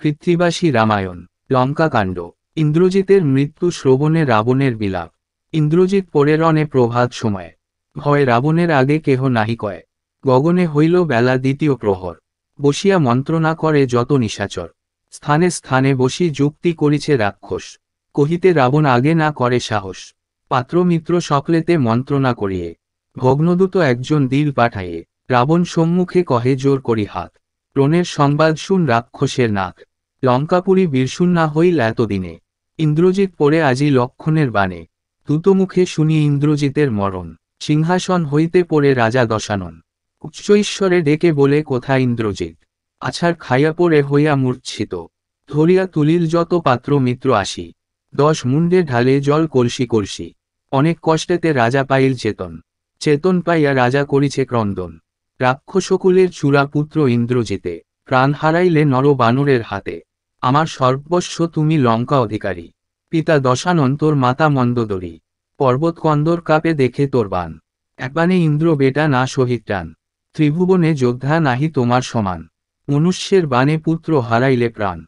পৃথ্বীবাসী রামায়ণ লঙ্কাকাণ্ড ইন্দ্রজিতের মৃত্যু শ্রবণে রাবণের বিলাপ ইন্দ্রজিৎ পরে রণে প্রভাত সময়ে ভয় রাবণের আগে কেহ নাহি কয় গগনে হইল বেলা দ্বিতীয় প্রহর বসিয়া মন্ত্রণা করে যত নিশাচর স্থানে স্থানে বসি যুক্তি করিছে রাক্ষস কহিতে রাবণ আগে না করে সাহস পাত্রমিত্র সকলেতে মন্ত্রণা করিয়ে ভগ্নদূত একজন দিল পাঠাইয়ে রাবণ সম্মুখে কহে জোর করি হাত প্রণের সংবাদ শুন রাক্ষসের নাক লঙ্কাপুরী বীরশূন্য না হইল এতদিনে ইন্দ্রজিৎ পরে আজি লক্ষণের বানে মুখে শুনি ইন্দ্রজিতের মরণ সিংহাসন হইতে পড়ে রাজা দশানন উচ্চ ঈশ্বরে ডেকে বলে কোথা ইন্দ্রজিৎ আছার খাইয়া পড়ে হইয়া মূর্ছিত ধরিয়া তুলিল যত পাত্র মিত্র আসি দশ মুন্ডে ঢালে জল কলসি কলসি অনেক কষ্টেতে রাজা পাইল চেতন চেতন পাইয়া রাজা করিছে ক্রন্দন রাক্ষসকুলের চূড়া পুত্র ইন্দ্রজিতে প্রাণ হারাইলে নর বানরের হাতে আমার সর্বস্ব তুমি লঙ্কা অধিকারী পিতা দশানন তোর মাতা মন্দদরী পর্বতকন্দর কাপে দেখে তোর বান একবানে ইন্দ্র বেটা না শহীদ টান ত্রিভুবনে যোদ্ধা নাহি তোমার সমান মনুষ্যের বানে পুত্র হারাইলে প্রাণ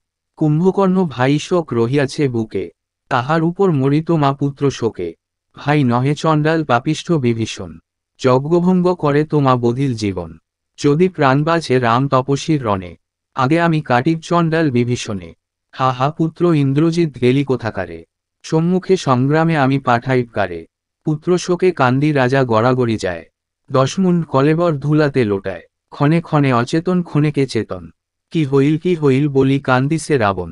কুম্ভকর্ণ ভাই শোক রহিয়াছে বুকে তাহার উপর মরিত মা পুত্র শোকে ভাই নহে চণ্ডাল পাপিষ্ঠ বিভীষণ যজ্ঞভঙ্গ করে তোমা বধিল জীবন যদি প্রাণ বাছে রাম তপসীর রণে আগে আমি কাটিব চণ্ডাল বিভীষণে হাহা পুত্র ইন্দ্রজিৎ গেলি কোথাকারে সম্মুখে সংগ্রামে আমি পাঠাইব কারে পুত্র শোকে কান্দি রাজা গড়াগড়ি যায় দশমুন কলেবর ধুলাতে লোটায় ক্ষণে ক্ষণে অচেতন ক্ষণেকে চেতন কি হইল কি হইল বলি কান্দিসে রাবণ